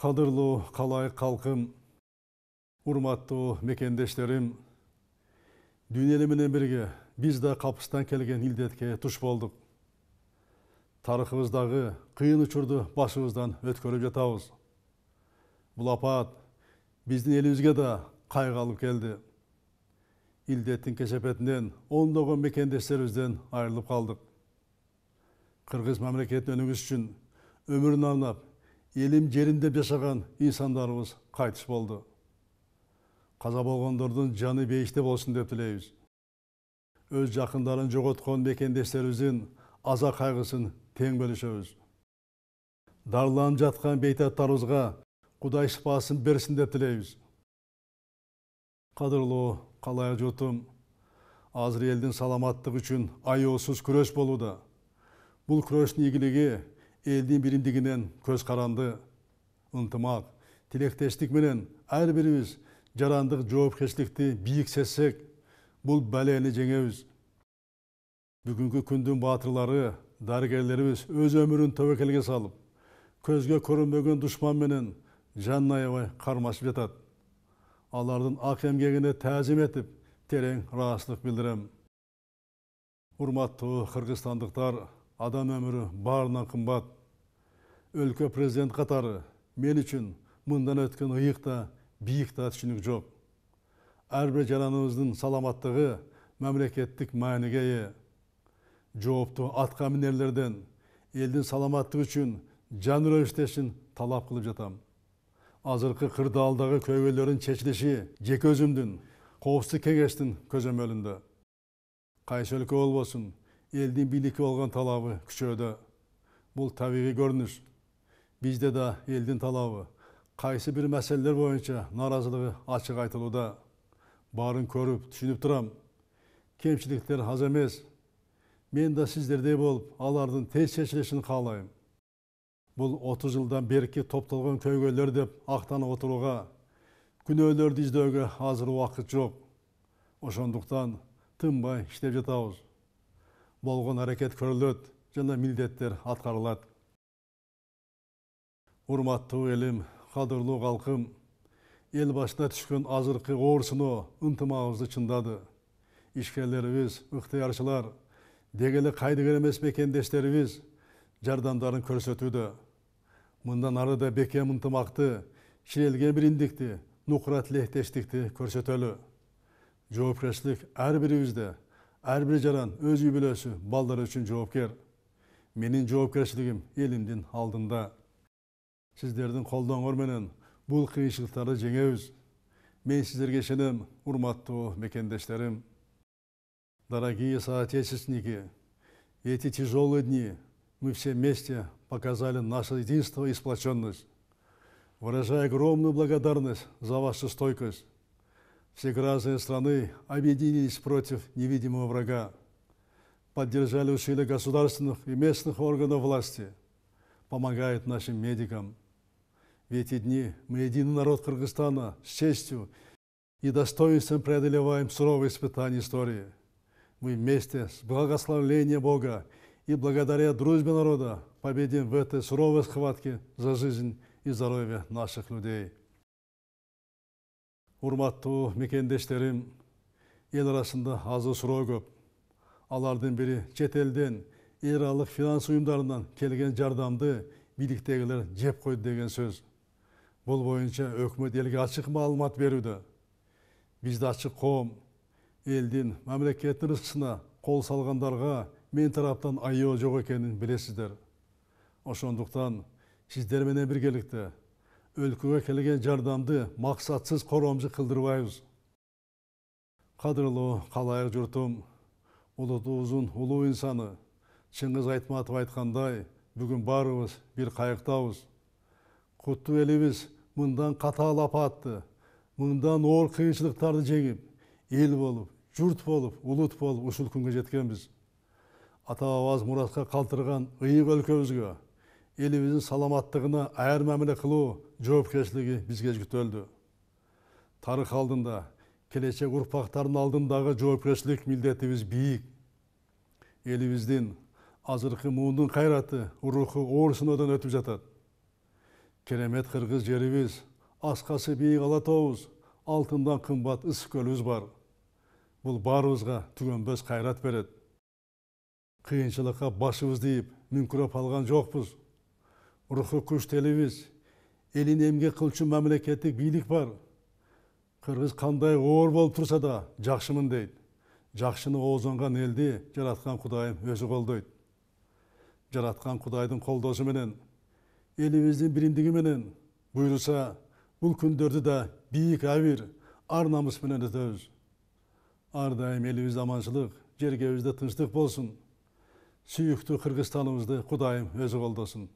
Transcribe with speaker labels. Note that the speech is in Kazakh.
Speaker 1: қадырлы қалай қалқым, урматтуу мекендештерим дүйнөлү бірге, бізді қапыстан келген илдетке туш болдық. тарыхыбыздагы қиын учурду башыбыздан өткөріп жатабыз Бұл апат біздің елімізге да қайғалып келді. келди илдеттин кесепетинен ондогон мекендештерибизден айрылып қалдық. кыргыз мамлекетин өнүгүш үчүн өмүрүн арнап елім жерімде деп жасаған инсандарымыз қайтыс болды қаза болғандардың жаны бейіште болсын деп тілейміз өз жақындарын жоғалтқан мекендестеріміздің аза қайғысын тең бөлісеміз дарыланып жатқан бейтаттарымызға құдай шипасын берсін деп тілейміз қадірлі қалай жұртым азыр елдің саламаттығы үшін аяусыз күрес болуда бұл күрестің игілігі елдің біріндігінен көз қаранды ынтымақ тілектестік менен әрбіріміз жарандық жоопкерчиликти бийик сезсек бұл бәлені жеңебиз бүгінгі күндүн батырлары дарыгерлерибиз өз өмүрүн төбекелге салып көзге көрүнбөгөн душман менен жанын аябай кармашып жатат алардын ак эмгегине таазим этип терең ыраазычылык билдирем урматтуу кыргызстандыктар адам өмүрү баарынан кымбат өлкө президент катары мен үчүн мындан өткөн ыйык да бийик да түшүнүк жок ар бир жараныбыздын саламаттыгы мамлекеттик мааниге ээ жооптуу атка минерлерден элдин саламаттыгы үчүн иштешин талап кылып жатам азыркы кырдаалдагы көйгөйлөрдүн чечилиши жеке өзүмдүн коопсуздук кеңештин көзөмөлүндө кайсы өлкө болбосун элдин бийликке болгон талабы күчөөдө бул табигый көрүнүш бізде да елдің талабы қайсы бір мәселелер бойынша наразылығы ашық айтылуда барын көріп түшініп тұрам. кемшіліктер аз мен да сіздердей болып алардың тез шешілешін қалайым бұл 30 жылдан беркі топталған көйгөйлер деп ақтаны отыруға күнөөлөрдү издөөгө азыр уақыт жоқ. ошондуктан тынбай іштеп жатабыз болгон әрекет көрүлөт жана милдеттер атқарылады. Урматтуу элим, кадырлуу қалқым. эл башына түшкөн азыркы сыноо ынтымагыбызды чындады. Ишкерлерибиз, ыктыярчылар, деги эле кайдыгер эмес мекендештерибиз жардамдарын көрсөтүүдө. Мындан ары да бекем ынтымакты, биримдикти бириндикти, нукуратлехтештикти көрсөтөлү. жоопкерчилик ар бирибизде ар жаран өз үй бүлөсү балдары үчүн жоопкер менин жоопкерчилигим элимдин алдында сіздердің қолдауыңар менен бұл қиыншылықтарды жеңеміз мен сіздерге сенем урматтуу мекендештерим дорогие соотечественники в эти тяжелые дни мы все вместе показали наше единство и сплоченность выражая огромную благодарность за вашу стойкость все граждане страны объединились против невидимого врага, поддержали усилия государственных и местных органов власти, помогают нашим медикам, В эти дни мы, единый народ Кыргызстана, с честью и достоинством преодолеваем суровые испытания истории. Мы вместе с благословлением Бога и благодаря дружбе народа победим в этой суровой схватке за жизнь и здоровье наших людей. Урматтуу мекендештерим, эл арасында азы суроо көп. Алардын бири чет элден, эр аралык уюмдарынан келген жардамды бийликтегилер жеп койду деген сөз. Бұл бойынша өкімет елге ашық маалымат беруді. Бізді ашық қоғым, елдің мәмелекеттің ұсына қол салғандарға мен тараптан айыо жоғы екенін білесіздер. Ошондуктан сіздер менен біргелікті өлкөгө келген жардамды максатсыз коромжу кылдырбайбыз кадырлуу калайык журтум улутубуздун улуу инсаны чыңгыз айтматов айткандай бүгүн баарыбыз бир кайыктабыз құтты еліміз мындан қатал апатты мындан ор қиыншылықтарды жеңіп ел болып жұрт болып ұлт болып ұшыл күнге жеткенбіз ата бабамыз мұратқа қалдырған иық өлкемізге еліміздің саламаттығына аяр мәміле қылу жауапкершілігі бізге жүктелді тарих алдында келешек ұрпақтардың алдындағы жауапкершілік міндетіміз биік еліміздің азырқы муундун қайраты руху оор сыноодон өтіп жатат керемет қырғыз жерибиз асқасы бийик ала алтындан қымбат ысык көлүбүз бар бул баарыбызга түгөнбөс кайрат берет кыйынчылыкка башыбыз ийип мүңкүрөп алган жокпуз руху күчтүү элибиз элин эмгек кылчу мамлекеттик бийлик бар кыргыз кандай оор болып турса да жакшымын дейт жакшыны оозонгон элди жараткан кудайым өзү колдойт жараткан кудайдын колдоосу менен еліміздің біріндігі менен бұйырса бұл күндерді да биік әбір ар намыс менен өтөбүз ар дайым элибизде аманчылык жергебизде тынчтык болсун сүйүктүү кыргызстаныбызды кудайым өзү колдосун